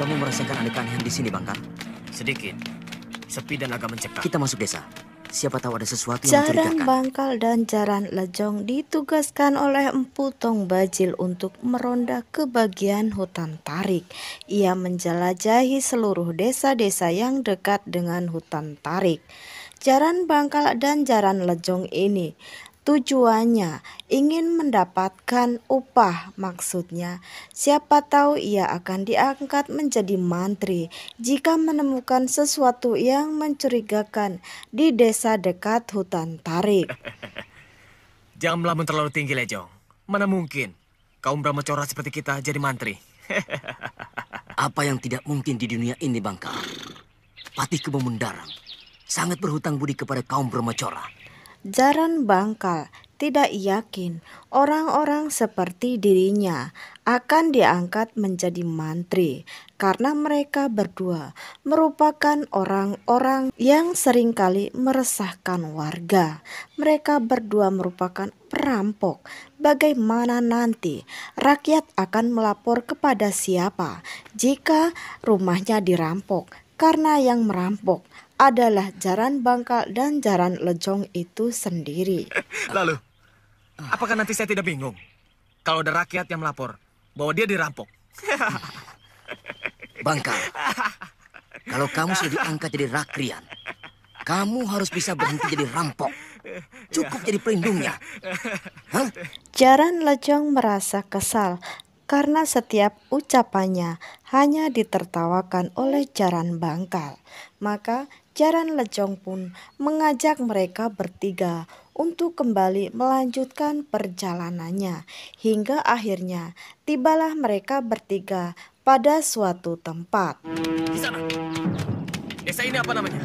Kamu merasakan ada keanehan di sini, Bangkar? Sedikit. Sepi dan agak mencekam. Kita masuk desa. Siapa tahu ada sesuatu yang Jaran Bangkal dan Jaran Lejong ditugaskan oleh Empu Tong Bajil untuk meronda ke bagian hutan Tarik. Ia menjelajahi seluruh desa-desa yang dekat dengan hutan Tarik. Jaran Bangkal dan Jaran Lejong ini Tujuannya ingin mendapatkan upah, maksudnya siapa tahu ia akan diangkat menjadi mantri jika menemukan sesuatu yang mencurigakan di desa dekat hutan tarik. Jangan melamun terlalu tinggi, Lejong. Mana mungkin kaum Brahmacora seperti kita jadi mantri? Apa yang tidak mungkin di dunia ini, Bangka? Patih Kebumundarang sangat berhutang budi kepada kaum Brahmacora. Jaran bangkal tidak yakin orang-orang seperti dirinya akan diangkat menjadi mantri karena mereka berdua merupakan orang-orang yang seringkali meresahkan warga. Mereka berdua merupakan perampok. Bagaimana nanti rakyat akan melapor kepada siapa jika rumahnya dirampok? karena yang merampok adalah Jaran Bangkal dan Jaran Lejong itu sendiri. Lalu, apakah nanti saya tidak bingung kalau ada rakyat yang melapor bahwa dia dirampok? Bangkal, kalau kamu sudah diangkat jadi rakrian, kamu harus bisa berhenti jadi rampok. Cukup jadi pelindungnya. Hah? Jaran Lejong merasa kesal karena setiap ucapannya hanya ditertawakan oleh jaran bangkal. Maka jaran lejong pun mengajak mereka bertiga untuk kembali melanjutkan perjalanannya. Hingga akhirnya tibalah mereka bertiga pada suatu tempat. Di sana, desa ini apa namanya?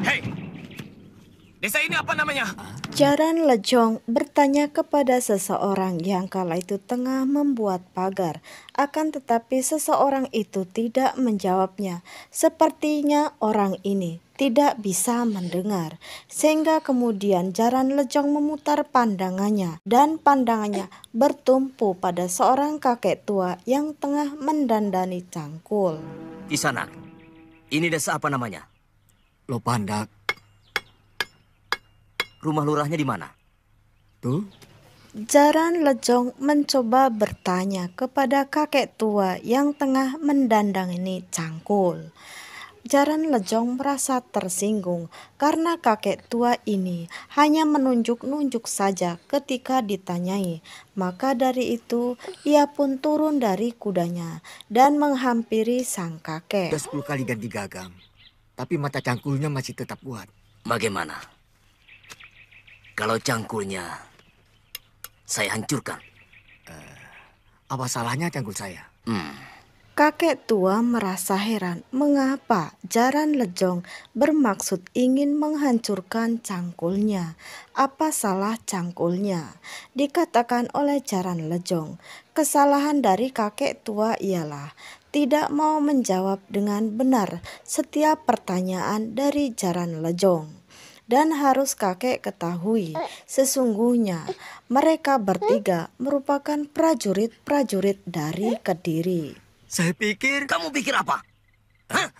Hei, Desa ini apa namanya? Jaran Lejong bertanya kepada seseorang yang kala itu tengah membuat pagar. Akan tetapi seseorang itu tidak menjawabnya. Sepertinya orang ini tidak bisa mendengar. Sehingga kemudian Jaran Lejong memutar pandangannya dan pandangannya bertumpu pada seorang kakek tua yang tengah mendandani cangkul. Kisanak, ini desa apa namanya? Lopandak, rumah lurahnya di mana? Tuh. Jaran Lejong mencoba bertanya kepada kakek tua yang tengah mendandang ini cangkul. Jaran Lejong merasa tersinggung karena kakek tua ini hanya menunjuk-nunjuk saja ketika ditanyai. Maka dari itu, ia pun turun dari kudanya dan menghampiri sang kakek. Sudah sepuluh kali ganti gagang, tapi mata cangkulnya masih tetap kuat. Bagaimana? Kalau cangkulnya saya hancurkan. Uh, apa salahnya cangkul saya? Hmm. Kakek tua merasa heran mengapa Jaran Lejong bermaksud ingin menghancurkan cangkulnya. Apa salah cangkulnya? Dikatakan oleh Jaran Lejong, kesalahan dari kakek tua ialah tidak mau menjawab dengan benar setiap pertanyaan dari Jaran Lejong dan harus kakek ketahui, sesungguhnya mereka bertiga merupakan prajurit-prajurit dari Kediri. Saya pikir... Kamu pikir apa? Hah?